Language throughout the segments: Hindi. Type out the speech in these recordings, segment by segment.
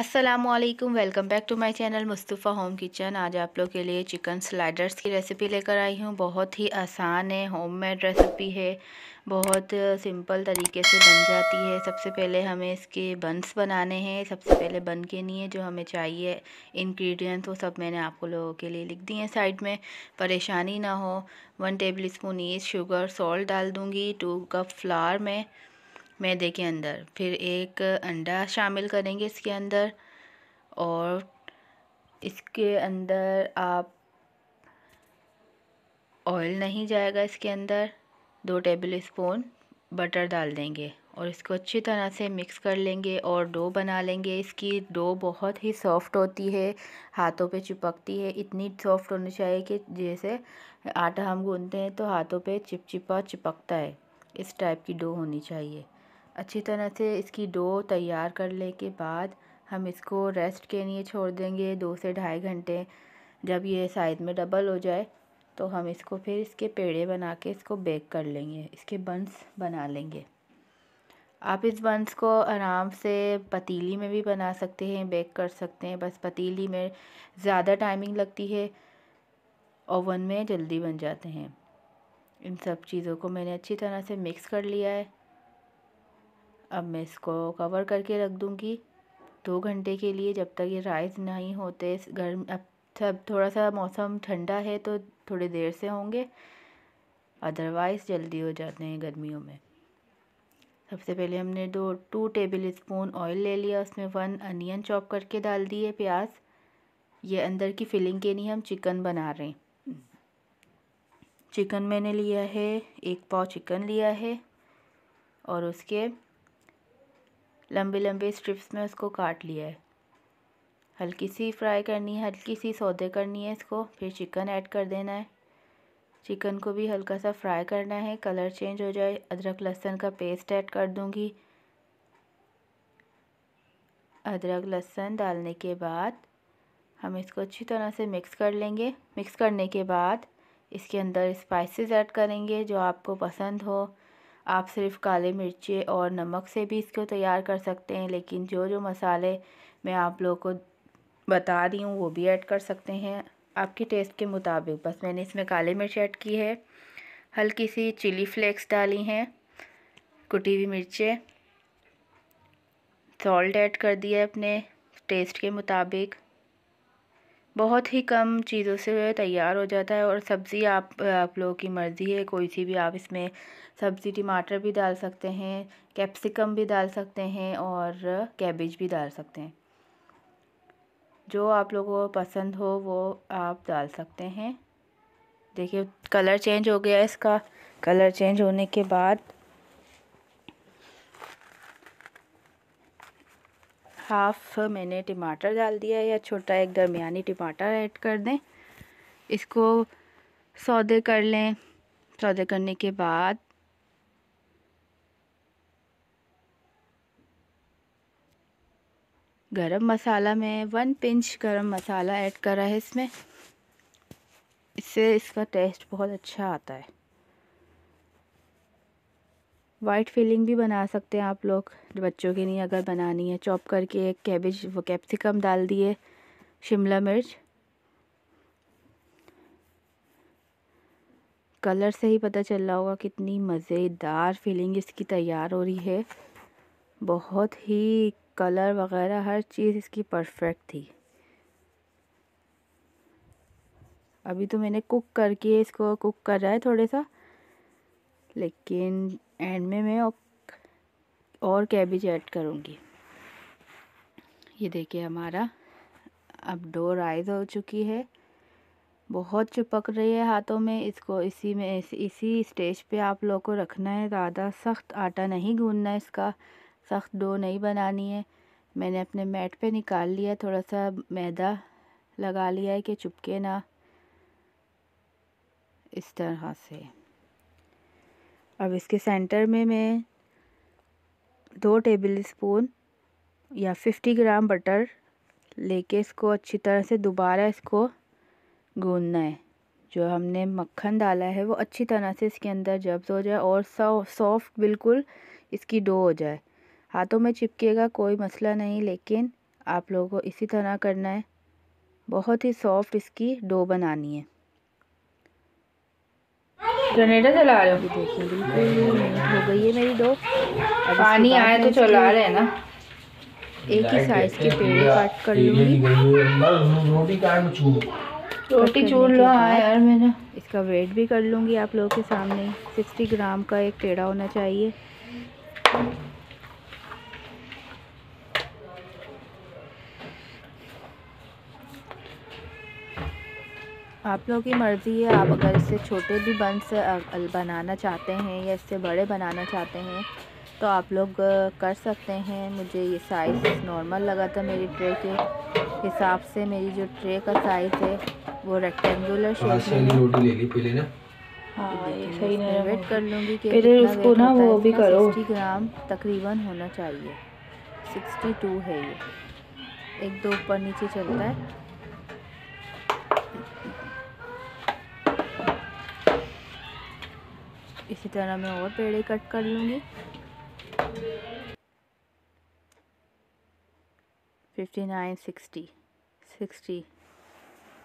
Aslam welcome back to my channel Mustafa home kitchen आज आप लोग के लिए चिकन स्लाइडर्स की रेसिपी लेकर आई हूँ बहुत ही आसान है होममेड रेसिपी है बहुत सिंपल तरीके से बन जाती है सबसे पहले हमें इसके बंस बनाने हैं सबसे पहले बन के लिए जो हमें चाहिए इंग्रेडिएंट्स वो सब मैंने आप लोगों के लिए लिख दिए हैं साइड में परेशानी ना हो one tablespoon sugar salt डाल दूँगी टू कप फ्लार में मैदे के अंदर फिर एक अंडा शामिल करेंगे इसके अंदर और इसके अंदर आप ऑयल नहीं जाएगा इसके अंदर दो टेबल स्पून बटर डाल देंगे और इसको अच्छी तरह से मिक्स कर लेंगे और डो बना लेंगे इसकी डो बहुत ही सॉफ़्ट होती है हाथों पे चिपकती है इतनी सॉफ़्ट होनी चाहिए कि जैसे आटा हम गूंदते हैं तो हाथों पे चिपचिपा चिपकता है इस टाइप की डो होनी चाहिए अच्छी तरह से इसकी डो तैयार करने के बाद हम इसको रेस्ट के लिए छोड़ देंगे दो से ढाई घंटे जब ये साइड में डबल हो जाए तो हम इसको फिर इसके पेड़े बना के इसको बेक कर लेंगे इसके बंस बना लेंगे आप इस बंस को आराम से पतीली में भी बना सकते हैं बेक कर सकते हैं बस पतीली में ज़्यादा टाइमिंग लगती है ओवन में जल्दी बन जाते हैं इन सब चीज़ों को मैंने अच्छी तरह से मिक्स कर लिया है अब मैं इसको कवर करके रख दूँगी दो घंटे के लिए जब तक ये राइस नहीं होते गर्म अब सब थोड़ा सा मौसम ठंडा है तो थोड़ी देर से होंगे अदरवाइज़ जल्दी हो जाते हैं गर्मियों में सबसे पहले हमने दो टू टेबल स्पून ऑयल ले लिया उसमें वन अनियन चॉप करके डाल दिए प्याज ये अंदर की फिलिंग के लिए हम चिकन बना रहे हैं चिकन मैंने लिया है एक पाव चिकन लिया है और उसके लंबे लंबे स्ट्रिप्स में उसको काट लिया है हल्की सी फ्राई करनी है हल्की सी सौदे करनी है इसको फिर चिकन ऐड कर देना है चिकन को भी हल्का सा फ्राई करना है कलर चेंज हो जाए अदरक लहसुन का पेस्ट ऐड कर दूंगी अदरक लहसुन डालने के बाद हम इसको अच्छी तरह से मिक्स कर लेंगे मिक्स करने के बाद इसके अंदर स्पाइसेस ऐड करेंगे जो आपको पसंद हो आप सिर्फ काले मिर्ची और नमक से भी इसको तैयार कर सकते हैं लेकिन जो जो मसाले मैं आप लोगों को बता रही हूँ वो भी ऐड कर सकते हैं आपके टेस्ट के मुताबिक बस मैंने इसमें काले मिर्च ऐड की है हल्की सी चिली फ्लेक्स डाली हैं कुटी हुई मिर्चें सॉल्ट ऐड कर दिया है अपने टेस्ट के मुताबिक बहुत ही कम चीज़ों से तैयार हो जाता है और सब्ज़ी आप आप लोगों की मर्ज़ी है कोई सी भी आप इसमें सब्ज़ी टमाटर भी डाल सकते हैं कैप्सिकम भी डाल सकते हैं और कैबेज भी डाल सकते हैं जो आप लोगों को पसंद हो वो आप डाल सकते हैं देखिए कलर चेंज हो गया इसका कलर चेंज होने के बाद हाफ मैंने टमाटर डाल दिया है या छोटा एक दरमियानी टमाटर ऐड कर दें इसको सौदे कर लें सौदे करने के बाद गरम मसाला में वन पिंच गरम मसाला ऐड करा है इसमें इससे इसका टेस्ट बहुत अच्छा आता है वाइट फिलिंग भी बना सकते हैं आप लोग बच्चों के लिए अगर बनानी है चॉप करके एक कैबेज वो कैप्सिकम डाल दिए शिमला मिर्च कलर से ही पता चल रहा होगा कितनी मज़ेदार फीलिंग इसकी तैयार हो रही है बहुत ही कलर वगैरह हर चीज़ इसकी परफेक्ट थी अभी तो मैंने कुक करके इसको कुक कर रहा है थोड़े सा लेकिन एंड में मैं और कैबिज ऐड करूँगी ये देखिए हमारा अब डो राइज हो चुकी है बहुत चिपक रही है हाथों में इसको इसी में इसी स्टेज पे आप लोग को रखना है ज़्यादा सख्त आटा नहीं गूंदना है इसका सख्त डो नहीं बनानी है मैंने अपने मैट पे निकाल लिया थोड़ा सा मैदा लगा लिया है कि चुपके ना इस तरह से अब इसके सेंटर में मैं दो टेबल स्पून या फिफ्टी ग्राम बटर लेके इसको अच्छी तरह से दोबारा इसको गूंदना है जो हमने मक्खन डाला है वो अच्छी तरह से इसके अंदर जब्स हो जाए और सॉफ्ट बिल्कुल इसकी डो हो जाए हाथों में चिपकेगा कोई मसला नहीं लेकिन आप लोगों को इसी तरह करना है बहुत ही सॉफ्ट इसकी डो बनानी है जनरेटर चला रहे हो देखिए बिल्कुल हो गई है मेरी दो पानी आया तो चला रहे हैं ना एक ही साइज के पेड़ काट कर लूँगी रोटी चूर लो हाँ यार मैंने इसका वेट भी कर लूँगी आप लोगों के सामने सिक्सटी ग्राम का एक पेड़ा होना चाहिए आप लोगों की मर्ज़ी है आप अगर इससे छोटे भी बन बनाना चाहते हैं या इससे बड़े बनाना चाहते हैं तो आप लोग कर सकते हैं मुझे ये साइज़ नॉर्मल लगा था मेरी ट्रे के हिसाब से मेरी जो ट्रे का साइज़ है वो रेक्टेंगुलर शेप हाँ, में हाँ ये सही नहीं वेट कर लूँगी कि उसको ना वो भी करो सिक्सटी ग्राम तकरीबन होना चाहिए टू है ये एक दो ऊपर नीचे चलता है इसी तरह मैं और पेड़े कट कर लूँगी फिफ्टी नाइन सिक्सटी सिक्सटी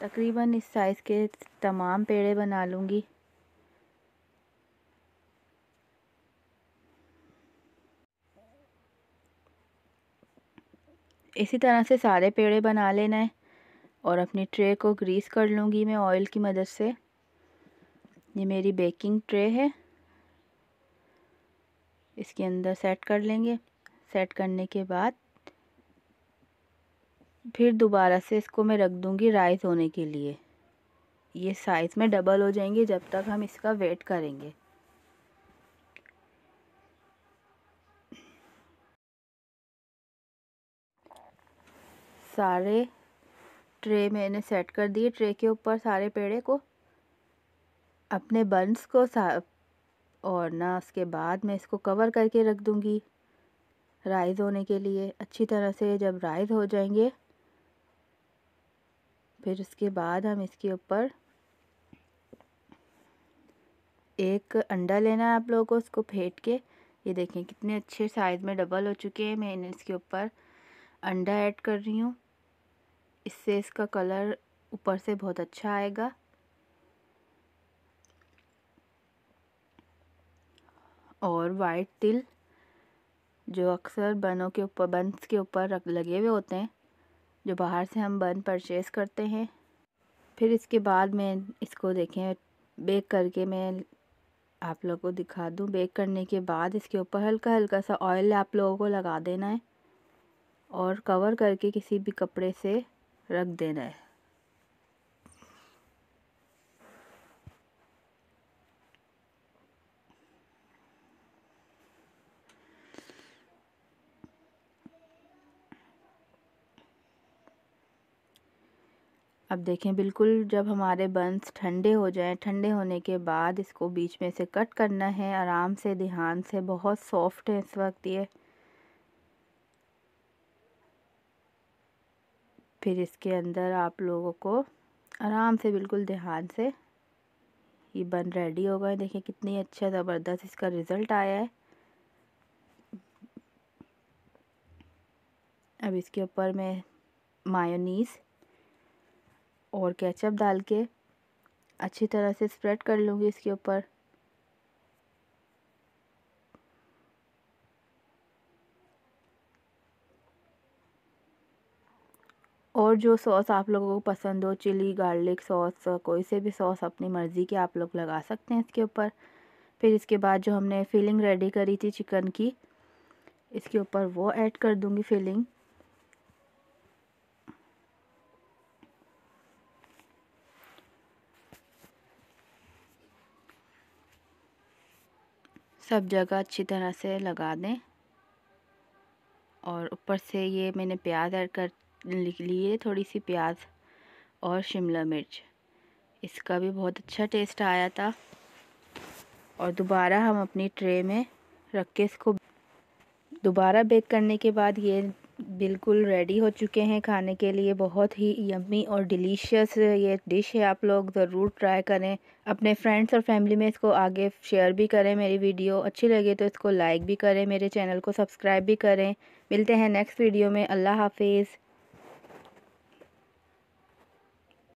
तकरीबन इस साइज़ के तमाम पेड़े बना लूँगी इसी तरह से सारे पेड़े बना लेना है और अपनी ट्रे को ग्रीस कर लूँगी मैं ऑयल की मदद से ये मेरी बेकिंग ट्रे है इसके अंदर सेट कर लेंगे सेट करने के बाद फिर दोबारा से इसको मैं रख दूँगी राइस होने के लिए ये साइज़ में डबल हो जाएंगे जब तक हम इसका वेट करेंगे सारे ट्रे मैंने सेट कर दिए ट्रे के ऊपर सारे पेड़े को अपने बंस को और ना उसके बाद मैं इसको कवर करके रख दूँगी राइज़ होने के लिए अच्छी तरह से जब राइज़ हो जाएंगे फिर उसके बाद हम इसके ऊपर एक अंडा लेना है आप लोगों को उसको फेंट के ये देखें कितने अच्छे साइज़ में डबल हो चुके हैं मैं इसके ऊपर अंडा ऐड कर रही हूँ इससे इसका कलर ऊपर से बहुत अच्छा आएगा और वाइट तिल जो अक्सर बनों के ऊपर बंस के ऊपर रख लगे हुए होते हैं जो बाहर से हम बन परचेज़ करते हैं फिर इसके बाद मैं इसको देखें बेक करके मैं आप लोगों को दिखा दूं बेक करने के बाद इसके ऊपर हल्का हल्का सा ऑयल आप लोगों को लगा देना है और कवर करके किसी भी कपड़े से रख देना है अब देखें बिल्कुल जब हमारे बंस ठंडे हो जाएं ठंडे होने के बाद इसको बीच में से कट करना है आराम से ध्यान से बहुत सॉफ्ट है इस वक्त ये फिर इसके अंदर आप लोगों को आराम से बिल्कुल ध्यान से ये बन रेडी हो गए देखिए कितनी अच्छा ज़बरदस्त इसका रिज़ल्ट आया है अब इसके ऊपर मैं मायोनीज़ और केचप डाल के अच्छी तरह से स्प्रेड कर लूँगी इसके ऊपर और जो सॉस आप लोगों को पसंद हो चिली गार्लिक सॉस कोई से भी सॉस अपनी मर्ज़ी के आप लोग लगा सकते हैं इसके ऊपर फिर इसके बाद जो हमने फिलिंग रेडी करी थी चिकन की इसके ऊपर वो ऐड कर दूँगी फिलिंग सब जगह अच्छी तरह से लगा दें और ऊपर से ये मैंने प्याज ऐड कर लिए थोड़ी सी प्याज और शिमला मिर्च इसका भी बहुत अच्छा टेस्ट आया था और दोबारा हम अपनी ट्रे में रख के इसको दोबारा बेक करने के बाद ये बिल्कुल रेडी हो चुके हैं खाने के लिए बहुत ही यम्मी और डिलीशियस ये डिश है आप लोग ज़रूर ट्राई करें अपने फ्रेंड्स और फैमिली में इसको आगे शेयर भी करें मेरी वीडियो अच्छी लगे तो इसको लाइक भी करें मेरे चैनल को सब्सक्राइब भी करें मिलते हैं नेक्स्ट वीडियो में अल्लाह हाफिज़